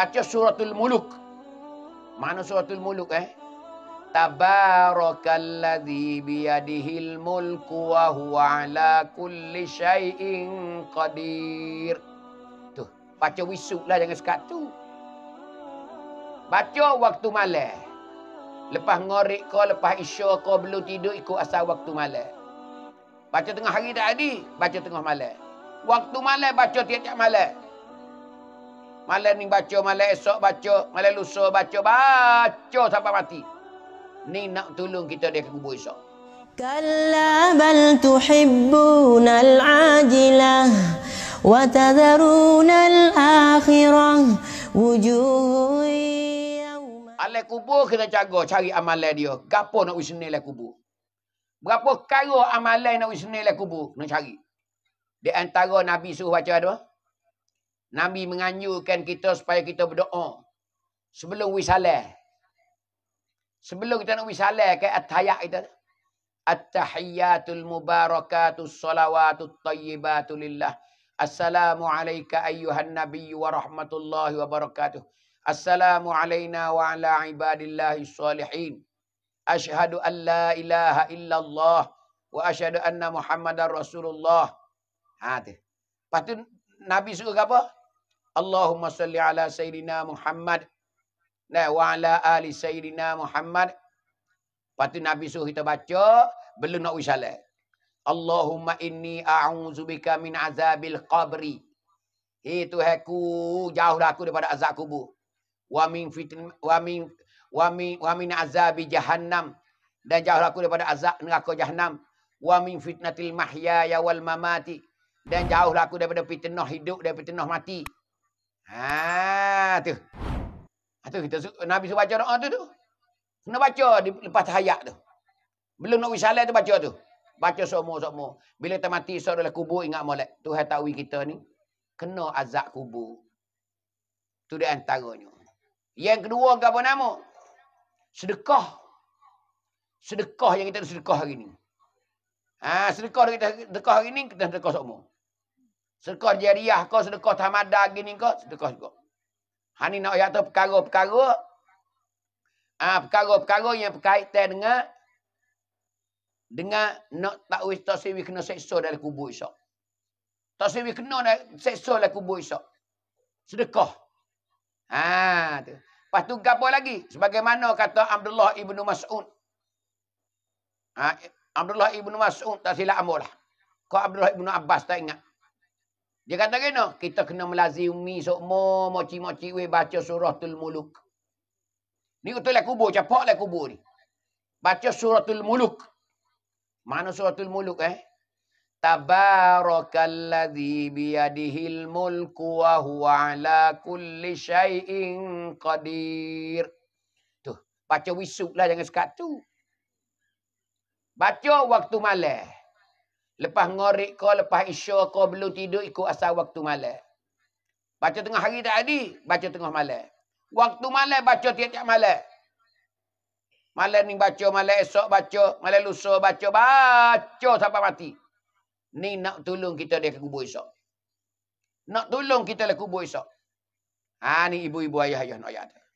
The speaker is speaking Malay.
Baca suratul muluk. Mana suratul muluk eh? Tabarakalladzi biyadihil mulku wa huwa ala kulli syai'in qadir. Tuh, baca wisuklah jangan sekat tu. Baca waktu malam. Lepas ngorek kau, lepas isya kau belum tidur ikut asal waktu malam. Baca tengah hari tadi, baca tengah malam. Waktu malam baca tiap-tiap malam. Malam ni baca, malam esok baca, malam lusa baca, baca sampai mati. Ni nak tolong kita dia ke kubur esok. Kalla bal tuhibbuna al-ajilah wa tadharuna al-akhirah wujuhi Alai kubur kita jaga cari amalan dia. Gapo nak wisni lah kubur. Berapa kaya amalan nak wisni lah kubur nak cari. Di antara Nabi suruh baca apa? Nabi menganjurkan kita supaya kita berdoa. Sebelum wisalah. Sebelum kita nak wisalah ke kan, at-tahiyat kita. At-tahiyatul mubarakatus salawatut tayyibatu lillah. Assalamu alayka ayyuhan nabiyyu wa rahmatullahi wa barakatuh. Assalamu alayna wa ala ibadillahi salihin. Ashhadu an la ilaha illallah wa ashhadu anna muhammadar rasulullah. Ha tu. Patut Nabi suruh apa? Allahumma salli ala Sayyidina Muhammad. Nah, wa ala ali Sayyidina Muhammad. Lepas tu Nabi suruh kita baca. Belum nak usahlah. Allahumma inni a'udzubika min azabil qabri. Hei Tuhanku, jauhlah aku daripada azab kubur. Wa min fitn wa min wa min wa min azabi jahannam dan jauhlah aku daripada azab neraka jahannam. Wa min fitnatil mahyaya wal mamati dan jauhlah aku daripada fitnah hidup daripada fitnah mati. Ah tu. Ah, tu kita Nabi suruh baca doa tu tu. Kena baca di, lepas tahayat tu. Belum nak wisalah tu baca tu. Baca semua-semua. Bila kita mati sah dalam kubur ingat molek. Tuhan tahu kita ni kena azab kubur. Tu dia antaranya. Yang kedua ke apa nama? Sedekah. Sedekah yang kita sedekah hari ni. Ah ha, sedekah kita sedekah hari ni kita sedekah semua. Sedekah jariah kau, sedekah tamadah gini kau, sedekah juga. Hani nak ayat tu perkara-perkara. Ah perkara-perkara yang berkaitan dengan dengan nak tak wis tak sewi kena seksa dari kubur esok. Tak sewi kena nak seksa dari kubur esok. Sedekah. Ah ha, tu. Lepas tu gapo lagi? Sebagaimana kata Abdullah Ibnu Mas'ud. Ah Abdullah Ibnu Mas'ud tak silap amolah. Kau Abdullah Ibnu Abbas tak ingat. Dia kata kena. Kita kena melazimi sokmo. Moci-moci weh baca surah tul muluk. Ni betul lah kubur. Capak lah kubur ni. Baca surah tul muluk. Mana surah tul muluk eh? Tabarakalladhi biyadihil mulku wa huwa ala kulli syai'in qadir. Tuh. Baca wisuk lah jangan sekat tu. Baca waktu malam. Lepas ngorik kau, lepas isya kau belum tidur, ikut asal waktu malam. Baca tengah hari tak ada, baca tengah malam. Waktu malam, baca tiap-tiap malam. Malam ni baca, malam esok baca, malam lusa baca, baca sampai mati. Ni nak tolong kita dari kubur esok. Nak tolong kita dari lah kubur esok. Ha, ni ibu-ibu ayah-ayah nak ayah. ayah, ayah.